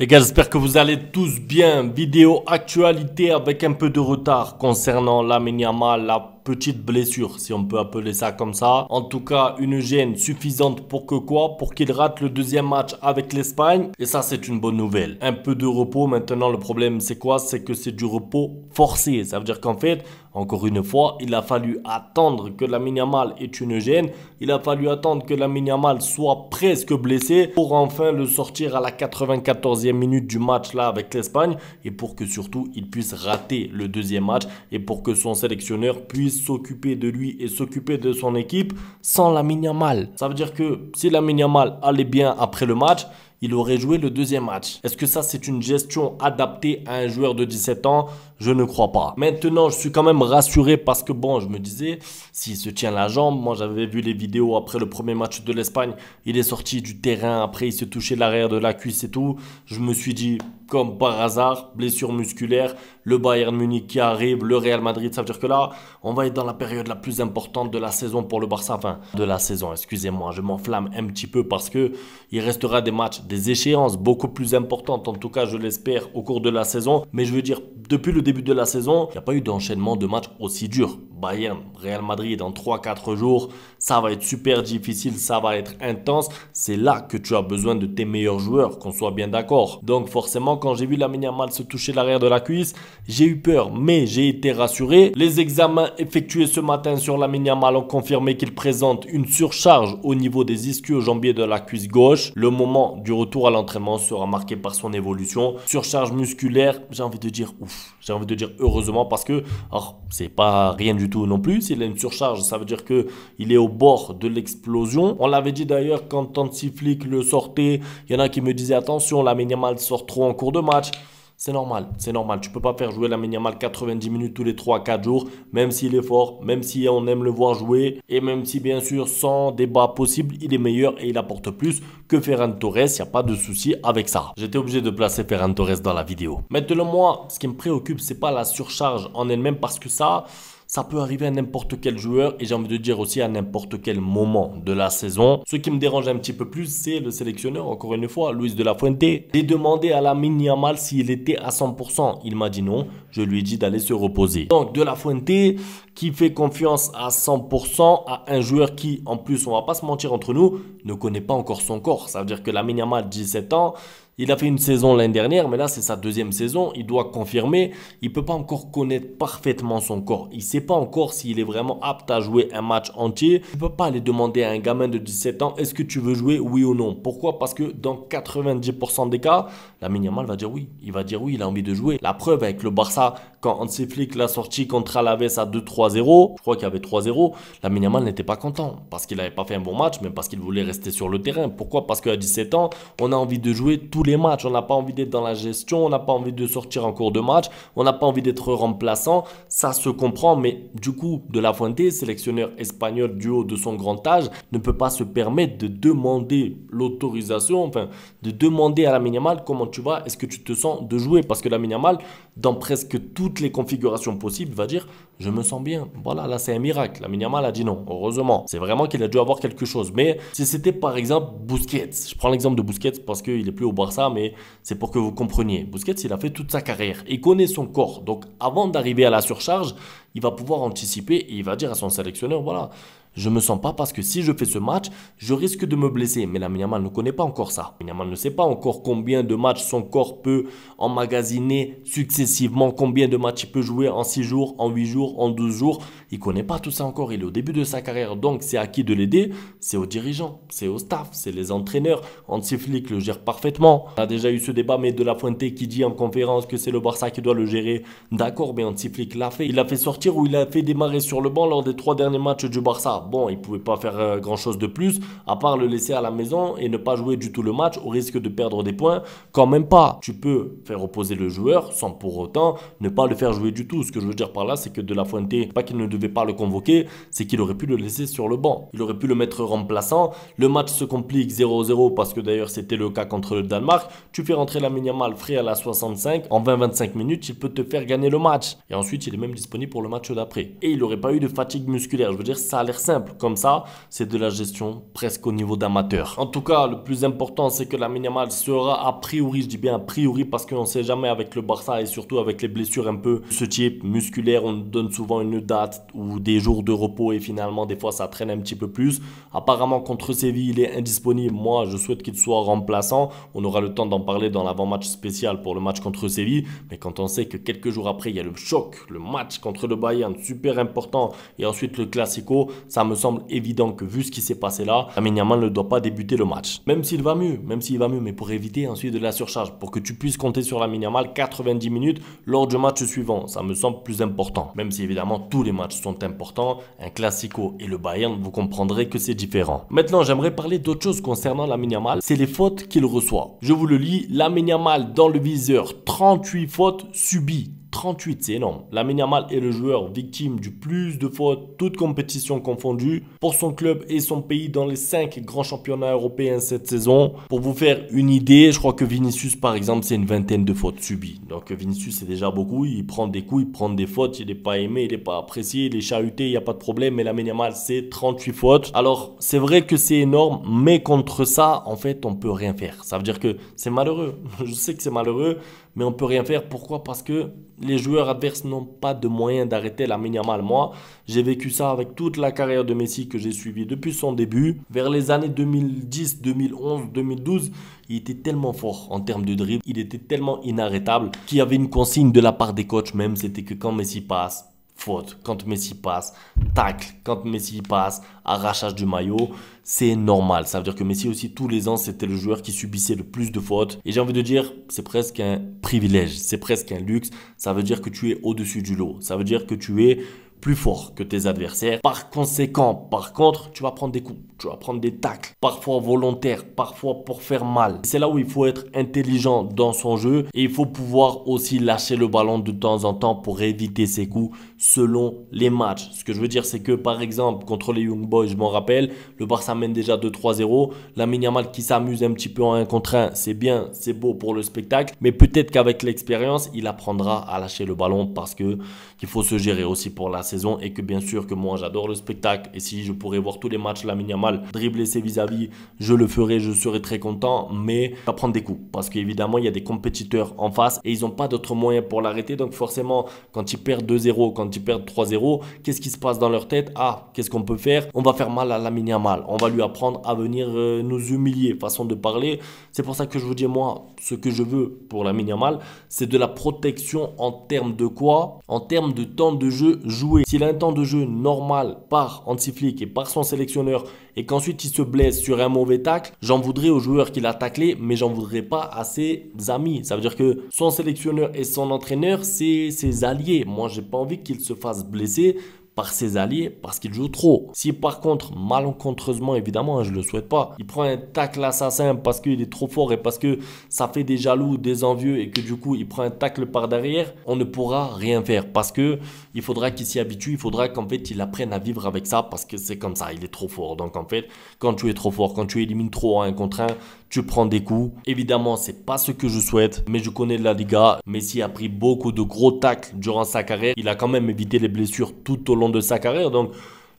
Les gars, j'espère que vous allez tous bien. Vidéo actualité avec un peu de retard concernant la Yamal, la petite blessure, si on peut appeler ça comme ça. En tout cas, une gêne suffisante pour que quoi Pour qu'il rate le deuxième match avec l'Espagne. Et ça, c'est une bonne nouvelle. Un peu de repos. Maintenant, le problème, c'est quoi C'est que c'est du repos forcé. Ça veut dire qu'en fait, encore une fois, il a fallu attendre que la Minamal ait une gêne. Il a fallu attendre que la Minamal soit presque blessée pour enfin le sortir à la 94e minute du match là avec l'Espagne. Et pour que surtout, il puisse rater le deuxième match et pour que son sélectionneur puisse s'occuper de lui et s'occuper de son équipe sans la mal. Ça veut dire que si la mal, allait bien après le match, il aurait joué le deuxième match. Est-ce que ça c'est une gestion adaptée à un joueur de 17 ans je ne crois pas. Maintenant, je suis quand même rassuré parce que bon, je me disais, s'il se tient la jambe, moi j'avais vu les vidéos après le premier match de l'Espagne, il est sorti du terrain, après il s'est touché l'arrière de la cuisse et tout. Je me suis dit, comme par hasard, blessure musculaire, le Bayern Munich qui arrive, le Real Madrid, ça veut dire que là, on va être dans la période la plus importante de la saison pour le Barça, enfin, de la saison, excusez-moi, je m'enflamme un petit peu parce que il restera des matchs, des échéances beaucoup plus importantes, en tout cas, je l'espère, au cours de la saison. Mais je veux dire, depuis le début de la saison, il n'y a pas eu d'enchaînement de matchs aussi dur. Bayern, Real Madrid en 3-4 jours, ça va être super difficile, ça va être intense. C'est là que tu as besoin de tes meilleurs joueurs, qu'on soit bien d'accord. Donc forcément, quand j'ai vu la Mal se toucher l'arrière de la cuisse, j'ai eu peur, mais j'ai été rassuré. Les examens effectués ce matin sur la Mal ont confirmé qu'il présente une surcharge au niveau des ischios jambiers de la cuisse gauche. Le moment du retour à l'entraînement sera marqué par son évolution. Surcharge musculaire, j'ai envie de dire ouf. J'ai de dire heureusement parce que, oh, c'est pas rien du tout non plus. S'il a une surcharge, ça veut dire que il est au bord de l'explosion. On l'avait dit d'ailleurs quand flic le sortait, il y en a qui me disaient attention, la Minimal sort trop en cours de match. C'est normal, c'est normal. Tu peux pas faire jouer la Yamal 90 minutes tous les 3-4 jours, même s'il est fort, même si on aime le voir jouer, et même si bien sûr, sans débat possible, il est meilleur et il apporte plus que Ferran Torres. Il n'y a pas de souci avec ça. J'étais obligé de placer Ferran Torres dans la vidéo. Maintenant, moi, ce qui me préoccupe, c'est pas la surcharge en elle-même parce que ça, ça peut arriver à n'importe quel joueur et j'ai envie de dire aussi à n'importe quel moment de la saison. Ce qui me dérange un petit peu plus, c'est le sélectionneur, encore une fois, Luis de la Fuente. J'ai demandé à la Yamal s'il était à 100%. Il m'a dit non. Je lui ai dit d'aller se reposer. Donc, de la Fuente qui fait confiance à 100% à un joueur qui, en plus, on va pas se mentir entre nous, ne connaît pas encore son corps. Ça veut dire que la Yamal, 17 ans, il a fait une saison l'année dernière, mais là c'est sa deuxième saison. Il doit confirmer. Il peut pas encore connaître parfaitement son corps. Il sait pas encore s'il est vraiment apte à jouer un match entier. ne peut pas aller demander à un gamin de 17 ans est-ce que tu veux jouer oui ou non. Pourquoi Parce que dans 90% des cas, la minimal va dire oui. Il va dire oui, il a envie de jouer. La preuve avec le Barça, quand Flick l'a sorti contre Alaves à 2-3-0, je crois qu'il y avait 3-0, la minimal n'était pas content parce qu'il n'avait pas fait un bon match, mais parce qu'il voulait rester sur le terrain. Pourquoi Parce qu'à 17 ans, on a envie de jouer tous les les matchs. On n'a pas envie d'être dans la gestion, on n'a pas envie de sortir en cours de match, on n'a pas envie d'être remplaçant. Ça se comprend, mais du coup, De La Fuente, sélectionneur espagnol du haut de son grand âge, ne peut pas se permettre de demander l'autorisation, enfin, de demander à la minimale comment tu vas, est-ce que tu te sens de jouer Parce que la minimale, dans presque toutes les configurations possibles, va dire je me sens bien. Voilà, là c'est un miracle. La Minamal a dit non, heureusement. C'est vraiment qu'il a dû avoir quelque chose. Mais si c'était par exemple Busquets, je prends l'exemple de Busquets parce qu'il est plus au Barça mais c'est pour que vous compreniez. Busquets, il a fait toute sa carrière. Il connaît son corps. Donc, avant d'arriver à la surcharge, il va pouvoir anticiper et il va dire à son sélectionneur, voilà, je me sens pas parce que si je fais ce match, je risque de me blesser. Mais la Minyamal ne connaît pas encore ça. Minyamal ne sait pas encore combien de matchs son corps peut emmagasiner successivement, combien de matchs il peut jouer en 6 jours, en 8 jours, en 12 jours. Il connaît pas tout ça encore. Il est au début de sa carrière. Donc, c'est à qui de l'aider C'est aux dirigeants, c'est au staff, c'est les entraîneurs. Antiflick le gère parfaitement. On a déjà eu ce débat, mais de la Fuente qui dit en conférence que c'est le Barça qui doit le gérer. D'accord, mais Antiflick l'a fait. Il a fait sortir où il a fait démarrer sur le banc lors des trois derniers matchs du Barça. Bon, il pouvait pas faire euh, grand chose de plus, à part le laisser à la maison et ne pas jouer du tout le match au risque de perdre des points. Quand même pas. Tu peux faire opposer le joueur sans pour autant ne pas le faire jouer du tout. Ce que je veux dire par là, c'est que De La Fuente, pas qu'il ne devait pas le convoquer, c'est qu'il aurait pu le laisser sur le banc. Il aurait pu le mettre remplaçant. Le match se complique 0-0 parce que d'ailleurs c'était le cas contre le Danemark. Tu fais rentrer la mini frais à la 65. En 20-25 minutes, il peut te faire gagner le match. Et ensuite, il est même disponible pour le match d'après. Et il n'aurait pas eu de fatigue musculaire. Je veux dire, ça a l'air simple. Comme ça, c'est de la gestion presque au niveau d'amateur. En tout cas, le plus important, c'est que la minimale sera a priori, je dis bien a priori, parce qu'on ne sait jamais avec le Barça et surtout avec les blessures un peu ce type musculaire. On donne souvent une date ou des jours de repos et finalement, des fois, ça traîne un petit peu plus. Apparemment, contre Séville, il est indisponible. Moi, je souhaite qu'il soit remplaçant. On aura le temps d'en parler dans l'avant-match spécial pour le match contre Séville. Mais quand on sait que quelques jours après, il y a le choc, le match contre le Bayern, super important, et ensuite le Classico, ça me semble évident que vu ce qui s'est passé là, la mal ne doit pas débuter le match. Même s'il va mieux, même s'il va mieux, mais pour éviter ensuite de la surcharge, pour que tu puisses compter sur mini mal 90 minutes lors du match suivant, ça me semble plus important. Même si évidemment tous les matchs sont importants, un Classico et le Bayern, vous comprendrez que c'est différent. Maintenant, j'aimerais parler d'autre chose concernant mini mal c'est les fautes qu'il reçoit. Je vous le lis, mini mal dans le viseur, 38 fautes subies. 38, c'est énorme. La Yamal est le joueur victime du plus de fautes, toutes compétitions confondues pour son club et son pays dans les 5 grands championnats européens cette saison. Pour vous faire une idée, je crois que Vinicius par exemple, c'est une vingtaine de fautes subies. Donc Vinicius c'est déjà beaucoup, il prend des coups, il prend des fautes, il n'est pas aimé, il n'est pas apprécié, il est chahuté, il n'y a pas de problème, mais la Yamal c'est 38 fautes. Alors c'est vrai que c'est énorme, mais contre ça, en fait, on peut rien faire. Ça veut dire que c'est malheureux. je sais que c'est malheureux, mais on peut rien faire. Pourquoi Parce que les joueurs adverses n'ont pas de moyens d'arrêter la mal. Moi, j'ai vécu ça avec toute la carrière de Messi que j'ai suivie depuis son début. Vers les années 2010, 2011, 2012, il était tellement fort en termes de dribble, il était tellement inarrêtable qu'il y avait une consigne de la part des coachs même, c'était que quand Messi passe, faute. Quand Messi passe, tacle. Quand Messi passe, arrachage du maillot, c'est normal. Ça veut dire que Messi aussi, tous les ans, c'était le joueur qui subissait le plus de fautes. Et j'ai envie de dire, c'est presque un privilège, c'est presque un luxe. Ça veut dire que tu es au-dessus du lot. Ça veut dire que tu es plus fort que tes adversaires. Par conséquent, par contre, tu vas prendre des coups, tu vas prendre des tacles, parfois volontaires, parfois pour faire mal. C'est là où il faut être intelligent dans son jeu et il faut pouvoir aussi lâcher le ballon de temps en temps pour éviter ses coups selon les matchs. Ce que je veux dire, c'est que par exemple, contre les Young Boys, je m'en rappelle, le Barça mène déjà 2-3-0. La Yamal qui s'amuse un petit peu en 1 contre 1, c'est bien, c'est beau pour le spectacle, mais peut-être qu'avec l'expérience, il apprendra à lâcher le ballon parce que il faut se gérer aussi pour la saison et que bien sûr que moi j'adore le spectacle et si je pourrais voir tous les matchs la miniamal dribbler ses vis-à-vis, je le ferais je serais très content, mais ça prend des coups parce qu'évidemment il y a des compétiteurs en face et ils n'ont pas d'autres moyens pour l'arrêter donc forcément quand ils perdent 2-0, quand ils perdent 3-0, qu'est-ce qui se passe dans leur tête Ah, qu'est-ce qu'on peut faire On va faire mal à la miniamal on va lui apprendre à venir euh, nous humilier, façon de parler. C'est pour ça que je vous dis moi, ce que je veux pour la miniamal c'est de la protection en termes de quoi En termes de temps de jeu joué s'il a un temps de jeu normal par Antiflick et par son sélectionneur et qu'ensuite il se blesse sur un mauvais tacle, j'en voudrais au joueur qui l'a taclé, mais j'en voudrais pas à ses amis. Ça veut dire que son sélectionneur et son entraîneur, c'est ses alliés. Moi, j'ai pas envie qu'il se fasse blesser par ses alliés parce qu'il joue trop. Si par contre, malencontreusement évidemment, hein, je le souhaite pas, il prend un tacle assassin parce qu'il est trop fort et parce que ça fait des jaloux, des envieux et que du coup il prend un tacle par derrière, on ne pourra rien faire parce que il faudra qu'il s'y habitue, il faudra qu'en fait il apprenne à vivre avec ça parce que c'est comme ça, il est trop fort. Donc en fait, quand tu es trop fort, quand tu élimines trop un contre un, tu prends des coups. Évidemment, c'est pas ce que je souhaite, mais je connais la Liga. Messi a pris beaucoup de gros tacles durant sa carrière. Il a quand même évité les blessures tout au long de sa carrière. Donc,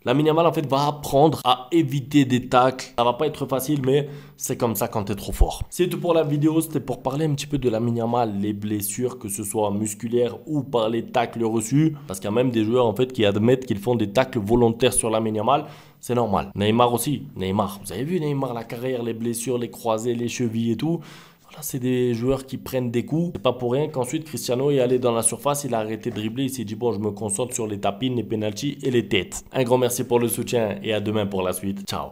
la amal en fait, va apprendre à éviter des tacles. Ça va pas être facile, mais c'est comme ça quand tu es trop fort. C'est tout pour la vidéo. C'était pour parler un petit peu de la mal les blessures, que ce soit musculaires ou par les tacles reçus. Parce qu'il y a même des joueurs, en fait, qui admettent qu'ils font des tacles volontaires sur la mal C'est normal. Neymar aussi. Neymar. Vous avez vu Neymar, la carrière, les blessures, les croisés, les chevilles et tout. Voilà, c'est des joueurs qui prennent des coups. C'est pas pour rien qu'ensuite Cristiano est allé dans la surface, il a arrêté de dribbler, il s'est dit bon, je me concentre sur les tapines, les penalties et les têtes. Un grand merci pour le soutien et à demain pour la suite. Ciao.